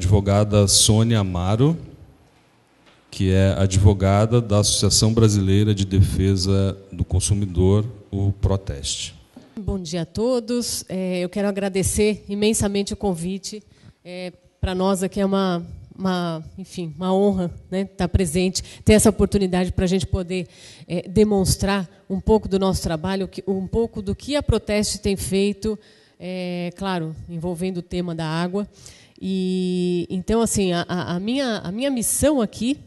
advogada Sônia Amaro, que é advogada da Associação Brasileira de Defesa do Consumidor, o Proteste. Bom dia a todos. É, eu quero agradecer imensamente o convite. É, para nós aqui é uma, uma, enfim, uma honra né, estar tá presente, ter essa oportunidade para a gente poder é, demonstrar um pouco do nosso trabalho, um pouco do que a Proteste tem feito, é, claro, envolvendo o tema da água, e então, assim, a, a, minha, a minha missão aqui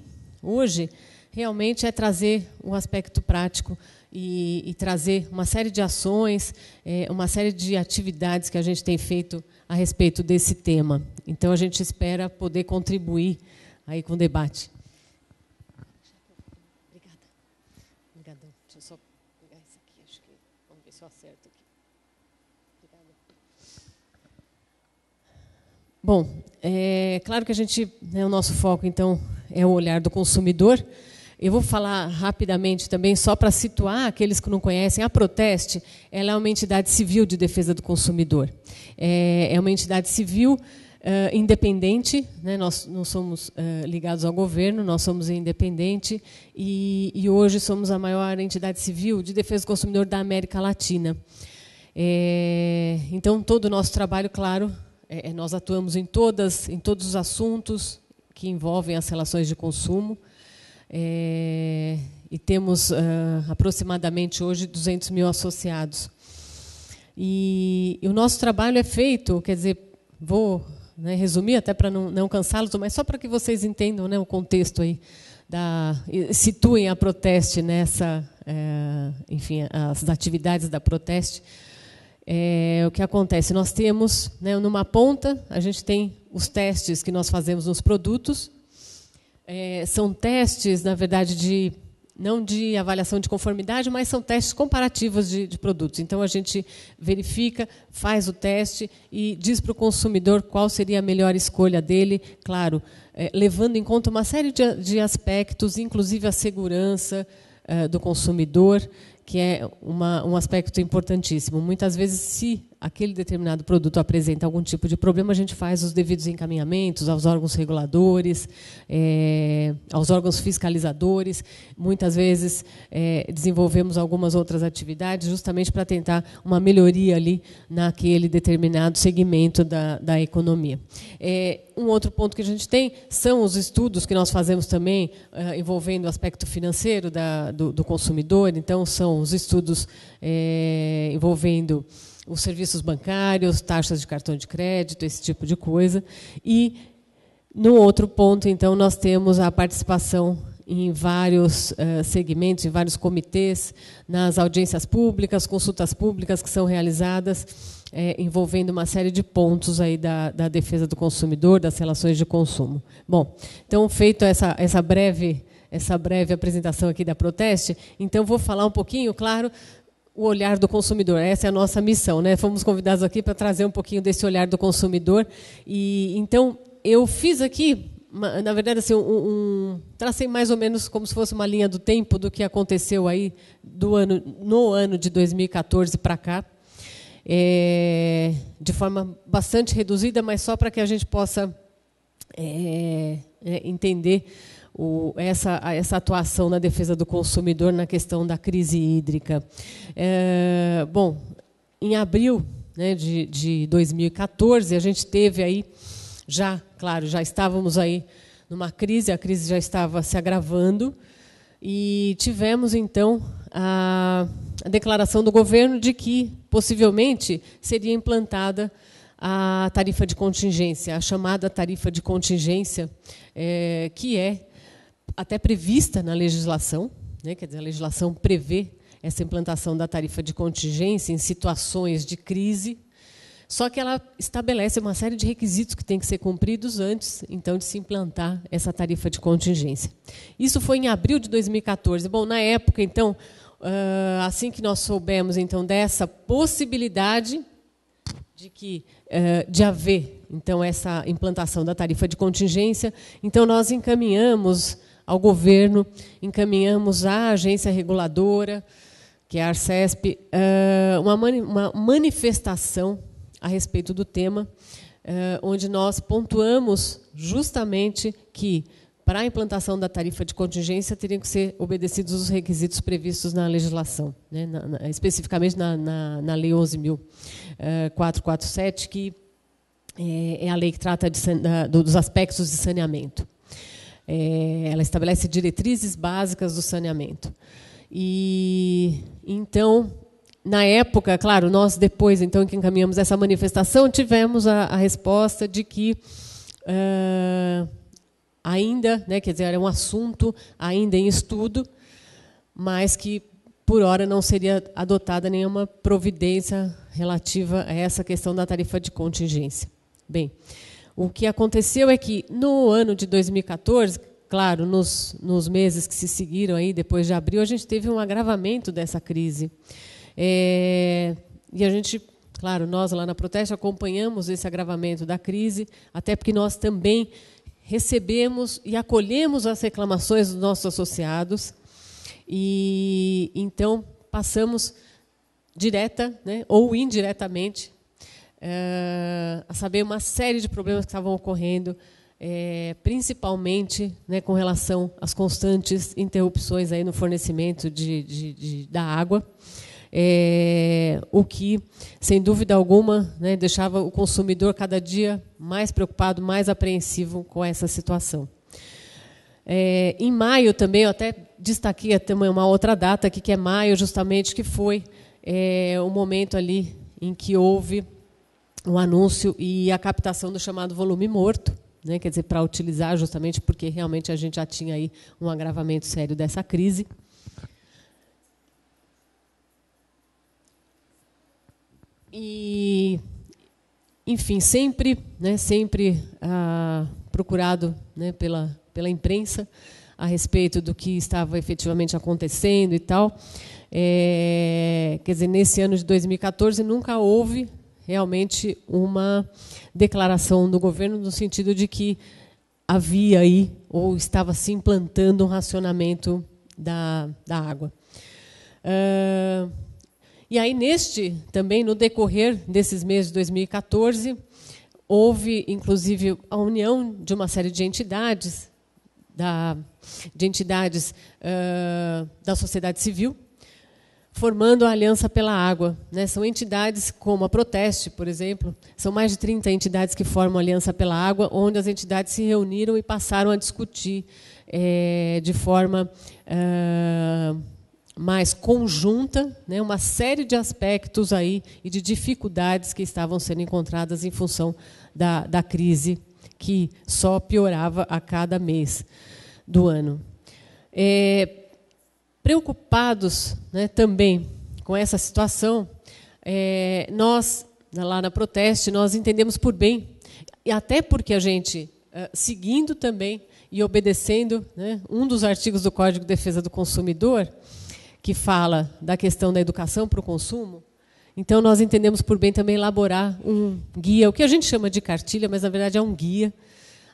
hoje realmente é trazer um aspecto prático e, e trazer uma série de ações, é, uma série de atividades que a gente tem feito a respeito desse tema. Então, a gente espera poder contribuir aí com o debate. Bom, é claro que a gente, né, o nosso foco então é o olhar do consumidor. Eu vou falar rapidamente também, só para situar aqueles que não conhecem, a Proteste ela é uma entidade civil de defesa do consumidor. É, é uma entidade civil uh, independente, né? nós não somos uh, ligados ao governo, nós somos independente e, e, hoje somos a maior entidade civil de defesa do consumidor da América Latina. É, então, todo o nosso trabalho, claro, é, é, nós atuamos em, todas, em todos os assuntos que envolvem as relações de consumo. É, e temos uh, aproximadamente hoje 200 mil associados. E, e, o nosso trabalho é feito, quer dizer, vou né, resumir até para não, não cansá-los, mas só para que vocês entendam né, o contexto aí, da, situem a Proteste nessa, é, enfim, as atividades da Proteste é, o que acontece? Nós temos, né, numa ponta, a gente tem os testes que nós fazemos nos produtos. É, são testes, na verdade, de não de avaliação de conformidade, mas são testes comparativos de, de produtos. Então, a gente verifica, faz o teste e diz para o consumidor qual seria a melhor escolha dele, claro, é, levando em conta uma série de, de aspectos, inclusive a segurança é, do consumidor que é uma, um aspecto importantíssimo. Muitas vezes se aquele determinado produto apresenta algum tipo de problema, a gente faz os devidos encaminhamentos aos órgãos reguladores, é, aos órgãos fiscalizadores. Muitas vezes é, desenvolvemos algumas outras atividades justamente para tentar uma melhoria ali naquele determinado segmento da, da economia. É, um outro ponto que a gente tem são os estudos que nós fazemos também envolvendo o aspecto financeiro da, do, do, consumidor. Então, são os estudos envolvendo os serviços bancários, taxas de cartão de crédito, esse tipo de coisa. E, no outro ponto, então, nós temos a participação em vários uh, segmentos, em vários comitês, nas audiências públicas, consultas públicas que são realizadas, eh, envolvendo uma série de pontos aí da, da, defesa do consumidor, das relações de consumo. Bom, então, feito essa, essa breve essa breve apresentação aqui da Proteste, então vou falar um pouquinho, claro, o olhar do consumidor. Essa é a nossa missão, né? Fomos convidados aqui para trazer um pouquinho desse olhar do consumidor. E então eu fiz aqui, na verdade, assim, um, um, tracei mais ou menos como se fosse uma linha do tempo do que aconteceu aí do ano, no ano de 2014 para cá, é, de forma bastante reduzida, mas só para que a gente possa é, é, entender o, essa, essa atuação na defesa do consumidor na questão da crise hídrica. É, bom, em abril né, de, de 2014, a gente teve aí, já, claro, já estávamos aí numa crise, a crise já estava se agravando, e tivemos, então, a, a declaração do governo de que, possivelmente, seria implantada a tarifa de contingência, a chamada tarifa de contingência, é, que é até prevista na legislação, né? quer dizer, a legislação prevê essa implantação da tarifa de contingência em situações de crise, só que ela estabelece uma série de requisitos que têm que ser cumpridos antes, então, de se implantar essa tarifa de contingência. Isso foi em abril de 2014. Bom, na época, então, ah, assim que nós soubemos então dessa possibilidade de que eh, de haver então essa implantação da tarifa de contingência, então nós encaminhamos ao governo, encaminhamos à agência reguladora, que é a Arcesp, eh, uma manifestação a respeito do tema, eh, onde nós pontuamos justamente que, para a implantação da tarifa de contingência, teriam que ser obedecidos os requisitos previstos na legislação, né? na, na, especificamente na, na, na Lei 11.447, eh, que é a lei que trata de, da, dos aspectos de saneamento. É, ela estabelece diretrizes básicas do saneamento. E então, na época, claro, nós depois então que encaminhamos essa manifestação tivemos a, a resposta de que uh, ainda, né, quer dizer, era um assunto ainda em estudo, mas que por hora não seria adotada nenhuma providência relativa a essa questão da tarifa de contingência. Bem, o que aconteceu é que, no ano de 2014, claro, nos, nos meses que se seguiram aí, depois de abril, a gente teve um agravamento dessa crise. É, e a gente, claro, nós lá na Proteste acompanhamos esse agravamento da crise, até porque nós também recebemos e acolhemos as reclamações dos nossos associados. E então passamos direta né, ou indiretamente eh, a saber uma série de problemas que estavam ocorrendo, é, principalmente né, com relação às constantes interrupções aí no fornecimento de, de, de da água. É, o que, sem dúvida alguma, né, deixava o consumidor cada dia mais preocupado, mais apreensivo com essa situação. É, em maio também, eu até destaquei também uma outra data aqui, que é maio, justamente, que foi é, o momento ali em que houve o anúncio e a captação do chamado volume morto, né, quer dizer, para utilizar justamente porque realmente a gente já tinha aí um agravamento sério dessa crise. E, enfim, sempre, né, sempre ah, procurado né, pela, pela imprensa a respeito do que estava efetivamente acontecendo e tal. É, quer dizer, nesse ano de 2014 nunca houve realmente uma declaração do governo no sentido de que havia aí ou estava se implantando um racionamento da, da água. Uh, e aí, neste, também no decorrer desses meses de 2014, houve, inclusive, a união de uma série de entidades, da, de entidades uh, da sociedade civil, formando a Aliança pela Água. Né? São entidades como a Proteste, por exemplo, são mais de 30 entidades que formam a Aliança pela Água, onde as entidades se reuniram e passaram a discutir é, de forma é, mais conjunta né? uma série de aspectos aí e de dificuldades que estavam sendo encontradas em função da, da crise que só piorava a cada mês do ano. É, Preocupados né, também com essa situação, é, nós, lá na Proteste, nós entendemos por bem, e até porque a gente, é, seguindo também e obedecendo né, um dos artigos do Código de Defesa do Consumidor, que fala da questão da educação para o consumo, então, nós entendemos por bem também elaborar um guia, o que a gente chama de cartilha, mas na verdade é um guia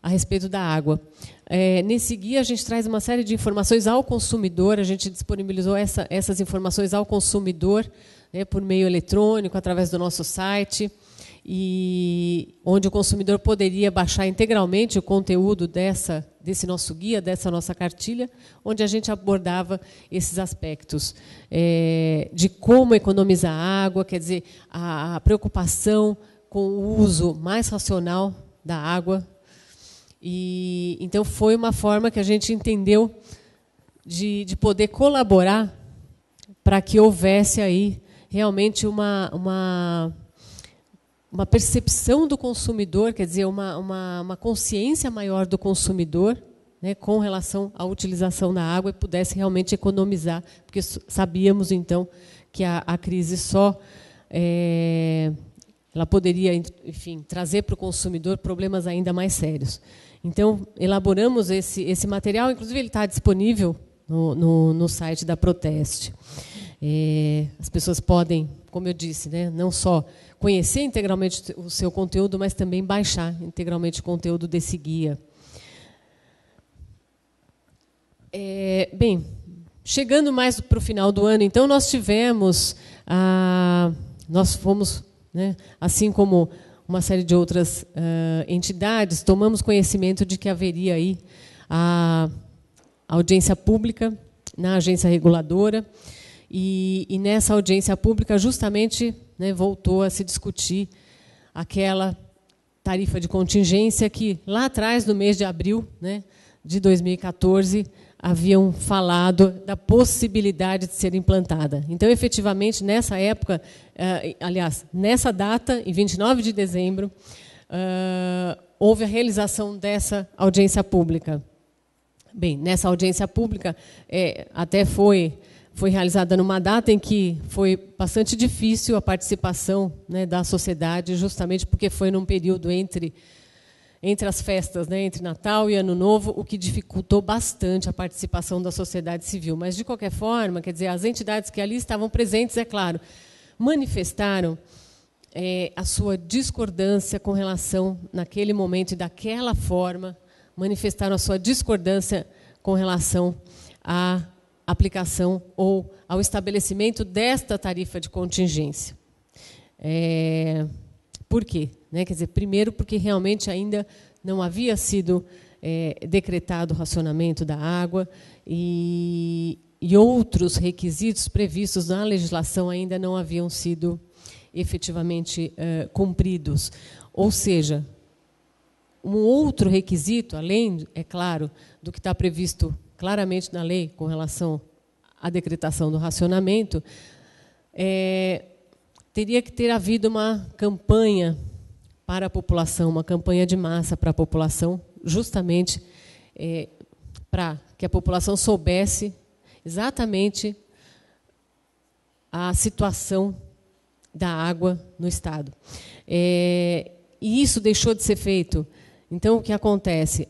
a respeito da água. É, nesse guia, a gente traz uma série de informações ao consumidor, a gente disponibilizou essa, essas informações ao consumidor né, por meio eletrônico, através do nosso site, e onde o consumidor poderia baixar integralmente o conteúdo dessa, desse nosso guia, dessa nossa cartilha, onde a gente abordava esses aspectos é, de como economizar água, quer dizer, a, a preocupação com o uso mais racional da água e então foi uma forma que a gente entendeu de, de poder colaborar para que houvesse aí realmente uma, uma, uma percepção do consumidor, quer dizer, uma, uma, uma consciência maior do consumidor né, com relação à utilização da água e pudesse realmente economizar, porque sabíamos então que a, a crise só é, ela poderia, enfim, trazer para o consumidor problemas ainda mais sérios. Então, elaboramos esse, esse material, inclusive ele está disponível no, no, no site da Proteste. É, as pessoas podem, como eu disse, né, não só conhecer integralmente o seu conteúdo, mas também baixar integralmente o conteúdo desse guia. É, bem, chegando mais para o final do ano, então nós tivemos a, nós fomos né? Assim como uma série de outras uh, entidades, tomamos conhecimento de que haveria aí a audiência pública na agência reguladora. E, e nessa audiência pública, justamente, né, voltou a se discutir aquela tarifa de contingência que, lá atrás, no mês de abril né, de 2014, haviam falado da possibilidade de ser implantada. Então, efetivamente, nessa época, eh, aliás, nessa data, em 29 de dezembro, eh, houve a realização dessa audiência pública. Bem, nessa audiência pública, é, até foi, foi realizada numa data em que foi bastante difícil a participação né, da sociedade, justamente porque foi num período entre entre as festas, né, entre Natal e Ano Novo, o que dificultou bastante a participação da sociedade civil. Mas, de qualquer forma, quer dizer, as entidades que ali estavam presentes, é claro, manifestaram é, a sua discordância com relação, naquele momento e daquela forma, manifestaram a sua discordância com relação à aplicação ou ao estabelecimento desta tarifa de contingência. É, por quê? Né? Quer dizer, primeiro, porque realmente ainda não havia sido é, decretado o racionamento da água e, e outros requisitos previstos na legislação ainda não haviam sido efetivamente é, cumpridos. Ou seja, um outro requisito, além, é claro, do que está previsto claramente na lei com relação à decretação do racionamento, é, teria que ter havido uma campanha para a população, uma campanha de massa para a população, justamente é, para que a população soubesse exatamente a situação da água no Estado. É, e isso deixou de ser feito. Então, o que acontece?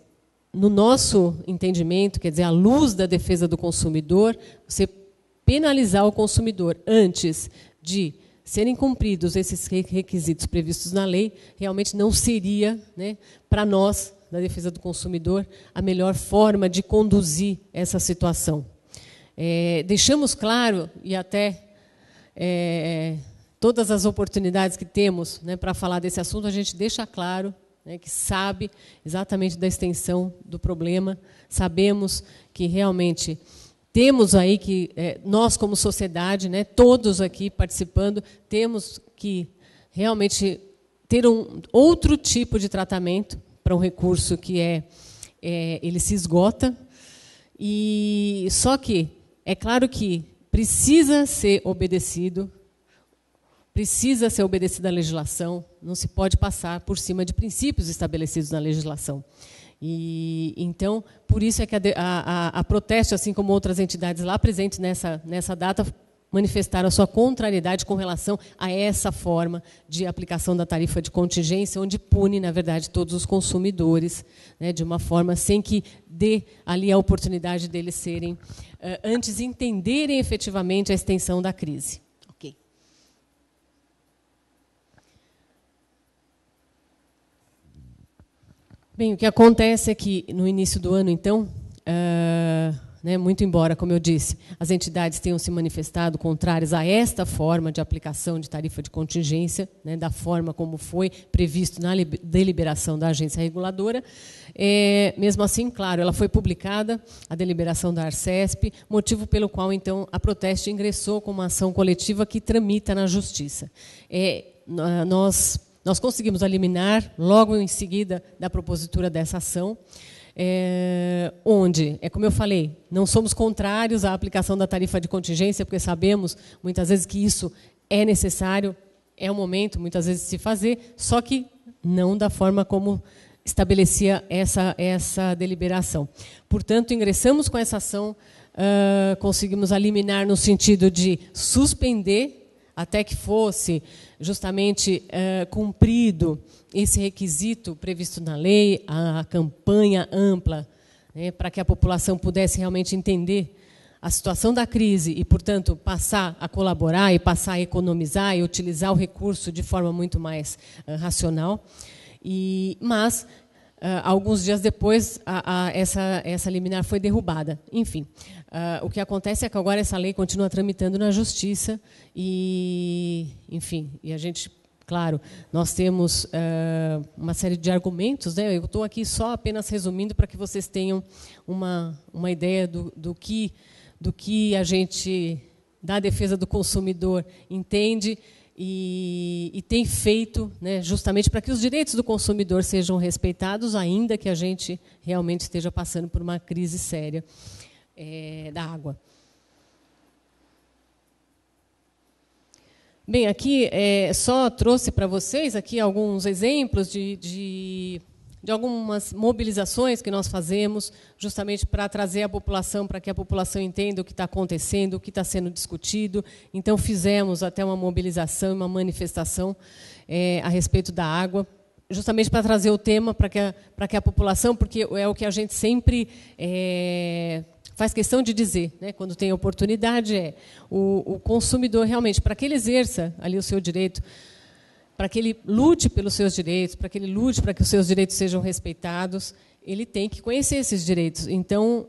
No nosso entendimento, quer dizer, à luz da defesa do consumidor, você penalizar o consumidor antes de serem cumpridos esses requisitos previstos na lei, realmente não seria, né, para nós, da defesa do consumidor, a melhor forma de conduzir essa situação. É, deixamos claro, e até é, todas as oportunidades que temos né, para falar desse assunto, a gente deixa claro né, que sabe exatamente da extensão do problema, sabemos que realmente temos aí que, é, nós como sociedade, né, todos aqui participando, temos que realmente ter um outro tipo de tratamento para um recurso que é, é ele se esgota. E só que é claro que precisa ser obedecido, precisa ser obedecida a legislação, não se pode passar por cima de princípios estabelecidos na legislação. E então, por isso é que a, a, a Proteste, assim como outras entidades lá presentes nessa, nessa data, manifestaram a sua contrariedade com relação a essa forma de aplicação da tarifa de contingência, onde pune, na verdade, todos os consumidores, né, de uma forma sem que dê ali a oportunidade deles serem, eh, antes entenderem efetivamente a extensão da crise. Bem, o que acontece é que no início do ano, então, uh, né, muito embora, como eu disse, as entidades tenham se manifestado contrárias a esta forma de aplicação de tarifa de contingência, né, da forma como foi previsto na deliberação da agência reguladora, é, mesmo assim, claro, ela foi publicada, a deliberação da Arcesp, motivo pelo qual, então, a Proteste ingressou com uma ação coletiva que tramita na Justiça. É, nós nós conseguimos eliminar logo em seguida da propositura dessa ação, é, onde, é como eu falei, não somos contrários à aplicação da tarifa de contingência, porque sabemos muitas vezes que isso é necessário, é o momento, muitas vezes, de se fazer, só que não da forma como estabelecia essa, essa deliberação. Portanto, ingressamos com essa ação, uh, conseguimos eliminar no sentido de suspender até que fosse justamente é, cumprido esse requisito previsto na lei, a, campanha ampla, né, para que a população pudesse realmente entender a situação da crise e, portanto, passar a colaborar e passar a economizar e utilizar o recurso de forma muito mais uh, racional. E, mas Uh, alguns dias depois, a, a, essa, essa liminar foi derrubada. Enfim, uh, o que acontece é que agora essa lei continua tramitando na justiça e, enfim, e a gente, claro, nós temos uh, uma série de argumentos. Né? Eu estou aqui só apenas resumindo para que vocês tenham uma, uma ideia do, do, que, do que a gente, da defesa do consumidor, entende e, e tem feito né, justamente para que os direitos do consumidor sejam respeitados, ainda que a gente realmente esteja passando por uma crise séria é, da água. Bem, aqui é, só trouxe para vocês aqui alguns exemplos de, de de algumas mobilizações que nós fazemos, justamente para trazer a população, para que a população entenda o que está acontecendo, o que está sendo discutido. Então, fizemos até uma mobilização e uma manifestação é, a respeito da água, justamente para trazer o tema para que, a, para que a população, porque é o que a gente sempre. É, faz questão de dizer, né, quando tem oportunidade, é o, o consumidor realmente, para que ele exerça ali o seu direito para que ele lute pelos seus direitos, para que ele lute para que os seus direitos sejam respeitados, ele tem que conhecer esses direitos. Então,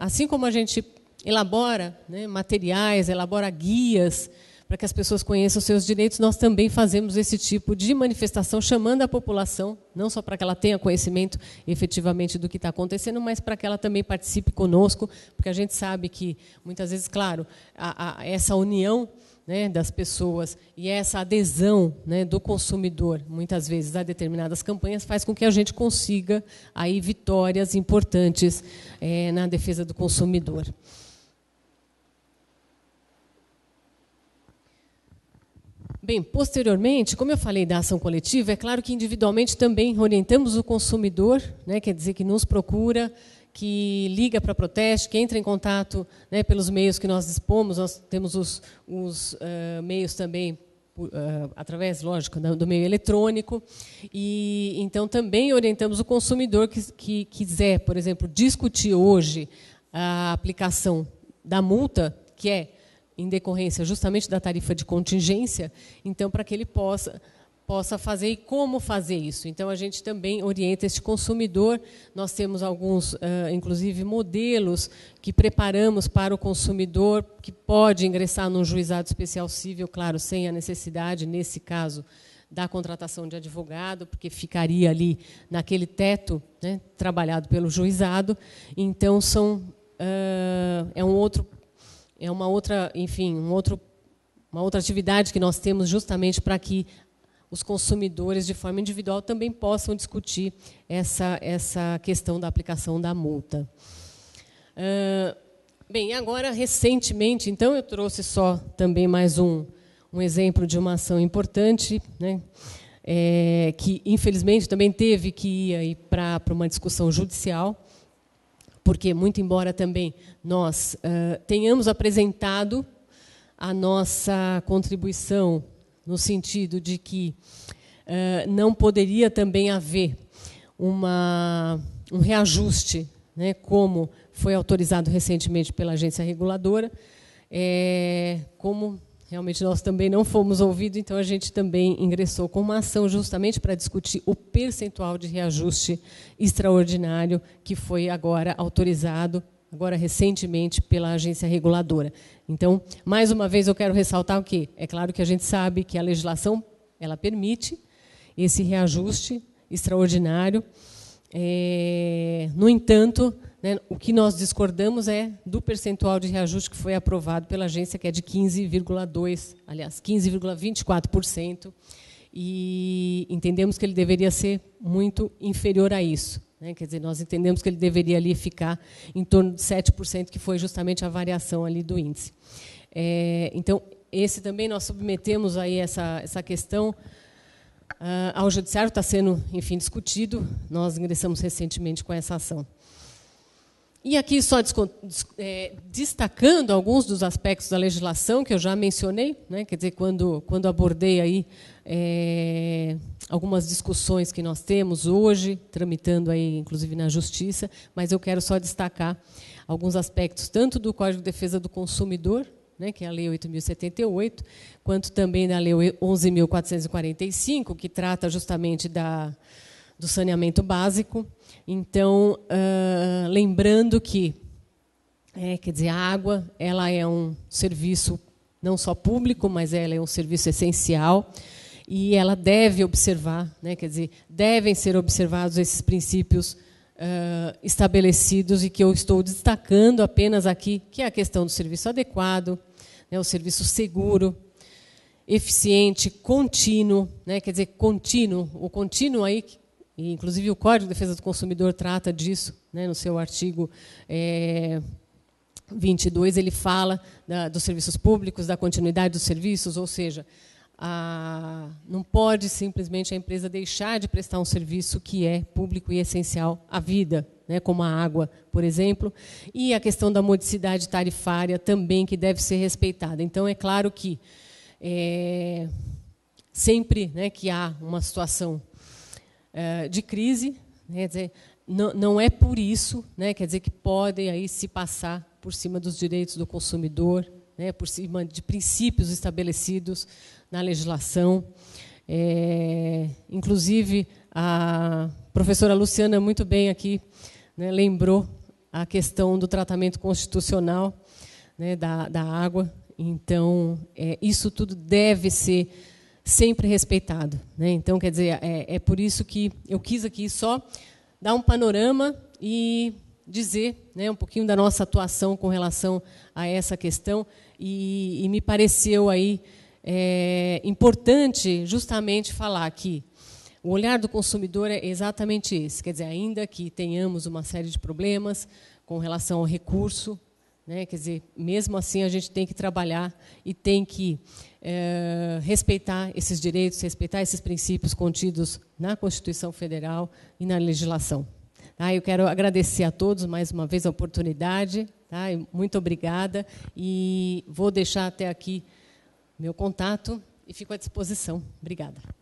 assim como a gente elabora né, materiais, elabora guias para que as pessoas conheçam os seus direitos, nós também fazemos esse tipo de manifestação, chamando a população, não só para que ela tenha conhecimento efetivamente do que está acontecendo, mas para que ela também participe conosco, porque a gente sabe que, muitas vezes, claro, a, a, essa união né, das pessoas e é essa adesão né, do consumidor, muitas vezes, a determinadas campanhas, faz com que a gente consiga aí vitórias importantes é, na defesa do consumidor. Bem, posteriormente, como eu falei da ação coletiva, é claro que individualmente também orientamos o consumidor, né, quer dizer que nos procura que liga para proteste, que entra em contato né, pelos meios que nós dispomos, nós temos os, os uh, meios também Uh, através, lógico, do meio eletrônico. E então também orientamos o consumidor que, que quiser, por exemplo, discutir hoje a aplicação da multa, que é em decorrência justamente da tarifa de contingência, então para que ele possa possa fazer e como fazer isso. Então, a gente também orienta este consumidor. Nós temos alguns, eh, inclusive, modelos que preparamos para o consumidor, que pode ingressar num juizado especial civil, claro, sem a necessidade, nesse caso, da contratação de advogado, porque ficaria ali naquele teto né, trabalhado pelo juizado. Então, são, eh, é um outro. É uma outra, enfim, um outro uma outra atividade que nós temos justamente para que os consumidores, de forma individual, também possam discutir essa, essa questão da aplicação da multa. Uh, bem, agora, recentemente, então, eu trouxe só também mais um, um exemplo de uma ação importante, né? É, que infelizmente também teve que ir para uma discussão judicial, porque, muito embora também nós uh, tenhamos apresentado a nossa contribuição no sentido de que uh, não poderia também haver uma, um reajuste, né, como foi autorizado recentemente pela agência reguladora, é, como realmente nós também não fomos ouvidos, então a gente também ingressou com uma ação justamente para discutir o percentual de reajuste extraordinário que foi agora autorizado agora recentemente pela agência reguladora. Então, mais uma vez eu quero ressaltar o que é claro que a gente sabe que a legislação ela permite esse reajuste extraordinário. É, no entanto, né, o que nós discordamos é do percentual de reajuste que foi aprovado pela agência, que é de 15,2, aliás, 15,24%, e entendemos que ele deveria ser muito inferior a isso. Né? Quer dizer, nós entendemos que ele deveria ali ficar em torno de 7%, que foi justamente a variação ali do índice. É, então, esse também nós submetemos aí essa, essa questão uh, ao judiciário, está sendo, enfim, discutido. Nós ingressamos recentemente com essa ação. E aqui só é, destacando alguns dos aspectos da legislação que eu já mencionei, né? quer dizer, quando, quando abordei aí é, algumas discussões que nós temos hoje, tramitando aí, inclusive na justiça, mas eu quero só destacar alguns aspectos tanto do Código de Defesa do Consumidor, né, que é a Lei 8.078, quanto também da Lei 11.445, que trata justamente da do saneamento básico. Então, uh, lembrando que, é, quer dizer, a água ela é um serviço não só público, mas ela é um serviço essencial e ela deve observar, né, quer dizer, devem ser observados esses princípios uh, estabelecidos e que eu estou destacando apenas aqui, que é a questão do serviço adequado, né, o serviço seguro, eficiente, contínuo, né, quer dizer, contínuo, o contínuo aí que e, inclusive, o Código de Defesa do Consumidor trata disso, né, no seu artigo é, 22, ele fala da, dos serviços públicos, da continuidade dos serviços, ou seja, a, não pode simplesmente a empresa deixar de prestar um serviço que é público e essencial à vida, né, como a água, por exemplo, e a questão da modicidade tarifária também, que deve ser respeitada. Então, é claro que é, sempre né, que há uma situação eh, de crise, né, quer dizer, não, não, é por isso, né? quer dizer, que podem aí se passar por cima dos direitos do consumidor, né? por cima de princípios estabelecidos na legislação. É, inclusive, a professora Luciana muito bem aqui né, lembrou a questão do tratamento constitucional né, da, da água. Então, é, isso tudo deve ser sempre respeitado. Né? Então, quer dizer, é, é por isso que eu quis aqui só dar um panorama e dizer né, um pouquinho da nossa atuação com relação a essa questão e, e me pareceu aí é, importante justamente falar que o olhar do consumidor é exatamente esse, quer dizer, ainda que tenhamos uma série de problemas com relação ao recurso, né? Quer dizer, mesmo assim a gente tem que trabalhar e tem que é, respeitar esses direitos, respeitar esses princípios contidos na Constituição Federal e na legislação. Tá? eu quero agradecer a todos mais uma vez a oportunidade. Tá? Muito obrigada. E vou deixar até aqui meu contato e fico à disposição. Obrigada.